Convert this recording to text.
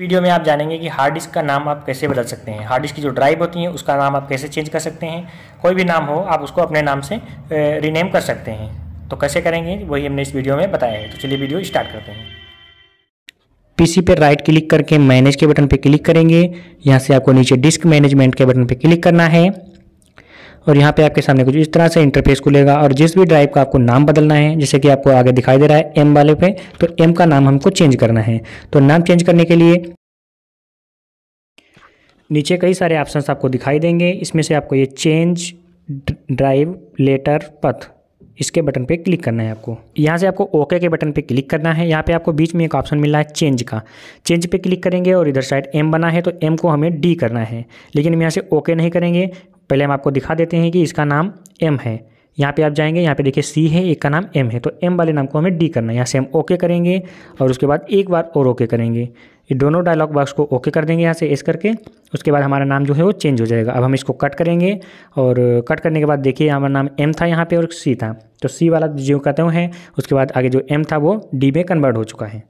video में आप जानेंगे कि हार्ड डिस्क का नाम आप कैसे बदल सकते हैं हार्ड डिस्क की जो ड्राइव होती है उसका नाम आप कैसे चेंज कर सकते हैं कोई भी नाम हो आप उसको अपने नाम से रीनेम कर सकते हैं तो कैसे करेंगे वही हमने इस वीडियो में बताया है तो चलिए वीडियो स्टार्ट करते हैं पीसी पर राइट क्लिक करके मैनेज के बटन पर क्लिक करेंगे यहाँ से आपको नीचे डिस्क मैनेजमेंट के बटन पर क्लिक करना है और यहाँ पे आपके सामने कुछ इस तरह से इंटरफेस खुलेगा और जिस भी ड्राइव का आपको नाम बदलना है जैसे कि आपको आगे दिखाई दे रहा है एम वाले पे तो एम का नाम हमको चेंज करना है तो नाम चेंज करने के लिए नीचे कई सारे ऑप्शन आपको दिखाई देंगे इसमें से आपको ये चेंज ड्राइव लेटर पथ इसके बटन पे क्लिक करना है आपको यहाँ से आपको ओके के बटन पे क्लिक करना है यहाँ पे आपको बीच में एक ऑप्शन मिल रहा है चेंज का चेंज पे क्लिक करेंगे और इधर साइड एम बना है तो एम को हमें डी करना है लेकिन हम यहाँ से ओके नहीं करेंगे पहले हम आपको दिखा देते हैं कि इसका नाम एम है यहाँ पे आप जाएंगे यहाँ पे देखिए सी है एक का नाम एम है तो एम वाले नाम को हमें डी करना है यहाँ से हम ओके करेंगे और उसके बाद एक बार और ओके करेंगे ये दोनों डायलॉग बॉक्स को ओके कर देंगे यहाँ से एस करके उसके बाद हमारा नाम जो है वो चेंज हो जाएगा अब हम इसको कट करेंगे और कट करने के बाद देखिए हमारा नाम एम था यहाँ पर और सी था तो सी वाला जो कहते हैं उसके बाद आगे जो एम था वो डी में कन्वर्ट हो चुका है